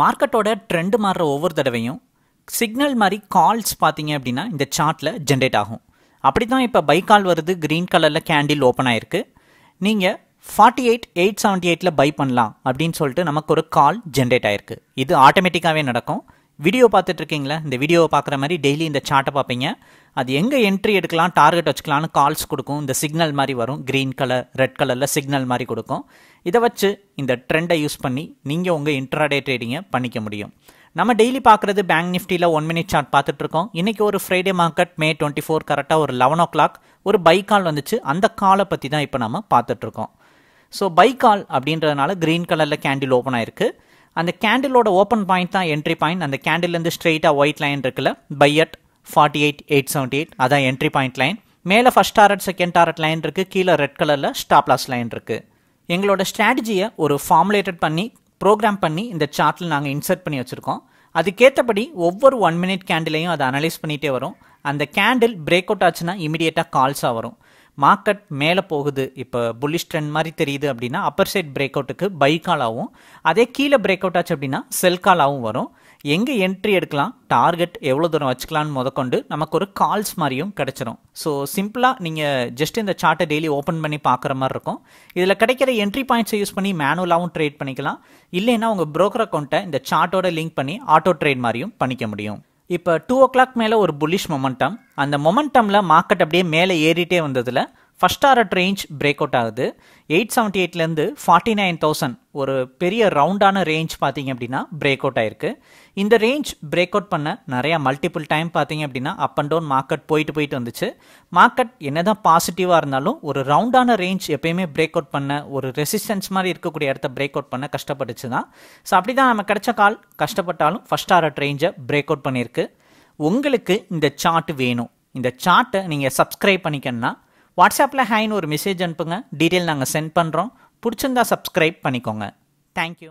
மார்க்கெட்டோட ட்ரெண்டு மாறுற ஒவ்வொரு தடவையும் சிக்னல் மாதிரி கால்ஸ் பார்த்தீங்க அப்படின்னா இந்த சார்ட்டில் ஜென்ரேட் ஆகும் அப்படி தான் இப்போ பை கால் வருது க்ரீன் கலரில் கேண்டில் ஓப்பன் ஆயிருக்கு நீங்கள் ஃபார்ட்டி எயிட் எயிட் செவன்ட்டி எயிட்டில் பை பண்ணலாம் அப்படின்னு சொல்லிட்டு நமக்கு ஒரு கால் ஜென்ரேட் ஆயிருக்கு இது ஆட்டோமேட்டிக்காகவே நடக்கும் வீடியோ பார்த்துட்டு இருக்கீங்களா இந்த வீடியோவை பார்க்குற மாதிரி டெய்லி இந்த சார்ட்டை பார்ப்பீங்க அது எங்கே என்ட்ரி எடுக்கலாம் டார்கெட் வச்சுக்கலாம்னு கால்ஸ் கொடுக்கும் இந்த சிக்னல் மாதிரி வரும் க்ரீன் கலர் ரெட் கலரில் சிக்னல் மாதிரி கொடுக்கும் இதை வச்சு இந்த ட்ரெண்டை யூஸ் பண்ணி நீங்கள் உங்கள் இன்ட்ராடே ட்ரேடிங்கை பண்ணிக்க முடியும் நம்ம டெய்லி பார்க்குறது பேங்க் நிஃப்டியில் ஒன் மினிட் சார்ட் பார்த்துட்டு இருக்கோம் இன்றைக்கி ஒரு Friday market May twenty four கரெக்டாக ஒரு லெவன் ஓ கிளாக் ஒரு பை கால் வந்துச்சு அந்த காலை பற்றி தான் இப்போ நம்ம பார்த்துட்ருக்கோம் ஸோ பை கால் அப்படின்றதுனால க்ரீன் கலரில் கேண்டில் ஓப்பன் ஆயிருக்கு அந்த கேண்டிலோட ஓப்பன் பாயிண்ட் தான் என்ட்ரி பாயிண்ட் அந்த கேண்டில்லேருந்து ஸ்ட்ரெயிட்டாக ஒயிட் லைன் இருக்குல்ல buy at forty eight eight seventy eight அதான் என்ட்ரி பாயிண்ட் லைன் மேலே first target second target line இருக்குது கீழே ரெட் கலரில் ஸ்டாப்லாஸ் லைன் இருக்குது எங்களோட ஸ்ட்ராட்டஜியை ஒரு ஃபார்முலேட்டட் பண்ணி ப்ரோக்ராம் பண்ணி இந்த சார்ட்டில் நாங்கள் இன்சர்ட் பண்ணி வச்சுருக்கோம் அதுக்கேற்றபடி ஒவ்வொரு ஒன் மினிட் கேண்டிலையும் அதை அனலைஸ் பண்ணிகிட்டே வரும் அந்த கேண்டில் பிரேக் அவுட் ஆச்சுன்னா இமீடியட்டாக கால்ஸாக வரும் மார்க்கெட் மேலே போகுது இப்போ புல்லிஷ் ட்ரெண்ட் மாதிரி தெரியுது அப்படின்னா அப்பர் சைட் பிரேக் அவுட்டுக்கு பை கால் ஆகும் அதே கீழே பிரேக் அவுட் ஆச்சு அப்படின்னா செல் காலாகவும் வரும் எங்கே என்ட்ரி எடுக்கலாம் டார்கெட் எவ்வளோ தூரம் வச்சுக்கலான்னு முதற்கொண்டு நமக்கு ஒரு கால்ஸ் மாதிரியும் கிடச்சிரும் ஸோ சிம்பிளாக நீங்கள் ஜஸ்ட் இந்த சார்ட்டை டெய்லி ஓப்பன் பண்ணி பார்க்குற மாதிரி இருக்கும் இதில் கிடைக்கிற என்ட்ரி பாயிண்ட்ஸை யூஸ் பண்ணி மேனுவலாகவும் ட்ரேட் பண்ணிக்கலாம் இல்லைன்னா உங்கள் ப்ரோக்கர் அக்கௌண்ட்டை இந்த சார்ட்டோட லிங்க் பண்ணி ஆட்டோ ட்ரேட் மாதிரியும் பண்ணிக்க முடியும் இப்போ டூ ஓ கிளாக் மேலே ஒரு புல்லிஷ் மொமெண்டம் அந்த மொமெண்டமில் மார்க்கெட் அப்படியே மேலே ஏறிட்டே வந்ததில் first order range break out ஆகுது எயிட் செவன்ட்டி எயிட்லேருந்து ஃபார்ட்டி நைன் தௌசண்ட் ஒரு பெரிய ரவுண்டான ரேஞ்ச் பார்த்தீங்க அப்படின்னா பிரேக் அவுட் ஆயிருக்கு இந்த ரேஞ்ச் பிரேக் அவுட் பண்ண நிறையா மல்டிபிள் டைம் பார்த்தீங்க அப்படின்னா அப் அண்ட் டவுன் மார்க்கெட் போயிட்டு போயிட்டு வந்துச்சு மார்க்கெட் என்ன தான் பாசிட்டிவாக இருந்தாலும் ஒரு ரவுண்டான ரேஞ்ச் எப்பயுமே பிரேக் அவுட் பண்ண ஒரு ரெசிஸ்டன்ஸ் மாதிரி இருக்கக்கூடிய இடத்த பிரேக் அவுட் பண்ண கஷ்டப்பட்டுச்சு தான் ஸோ அப்படி தான் நம்ம கிடச்ச கால் கஷ்டப்பட்டாலும் ஃபஸ்ட் ஆர்டர் ரேஞ்சை பிரேக் அவுட் பண்ணியிருக்கு உங்களுக்கு இந்த சார்ட் வேணும் இந்த சார்ட்டை நீங்கள் சப்ஸ்கிரைப் பண்ணிக்கணும்னா வாட்ஸ்அப்பில் ஹேன்னு ஒரு மெசேஜ் அனுப்புங்க டீட்டெயில் நாங்கள் சென்ட் பண்ணுறோம் பிடிச்சிருந்தா சப்ஸ்கிரைப் பண்ணிக்கோங்க தேங்க்யூ